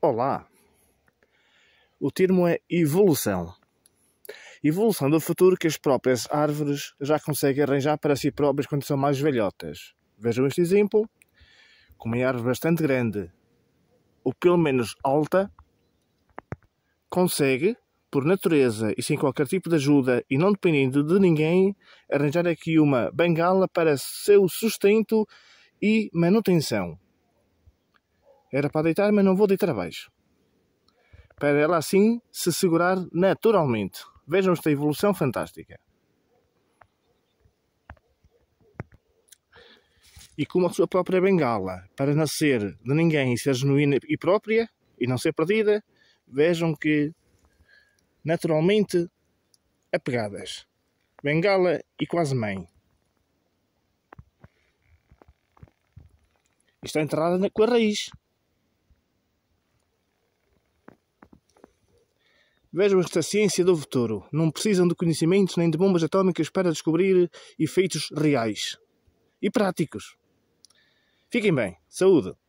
Olá! O termo é evolução. Evolução do futuro que as próprias árvores já conseguem arranjar para si próprias quando são mais velhotas. Vejam este exemplo, com uma é árvore bastante grande, ou pelo menos alta, consegue, por natureza e sem qualquer tipo de ajuda e não dependendo de ninguém, arranjar aqui uma bengala para seu sustento e manutenção. Era para deitar, mas não vou deitar abaixo. Para ela assim se segurar naturalmente. Vejam esta evolução fantástica. E com a sua própria bengala, para nascer de ninguém e ser genuína e própria, e não ser perdida, vejam que naturalmente apegadas. Bengala e quase mãe. Está enterrada com a raiz. Vejam esta ciência do futuro. Não precisam de conhecimentos nem de bombas atómicas para descobrir efeitos reais e práticos. Fiquem bem. Saúde!